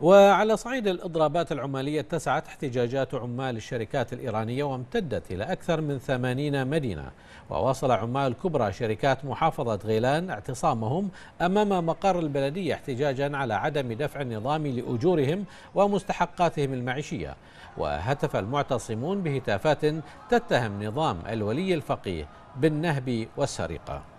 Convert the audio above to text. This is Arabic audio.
وعلى صعيد الإضرابات العمالية اتسعت احتجاجات عمال الشركات الإيرانية وامتدت إلى أكثر من 80 مدينة وواصل عمال كبرى شركات محافظة غيلان اعتصامهم أمام مقر البلدية احتجاجا على عدم دفع النظام لأجورهم ومستحقاتهم المعيشية وهتف المعتصمون بهتافات تتهم نظام الولي الفقيه بالنهب والسرقة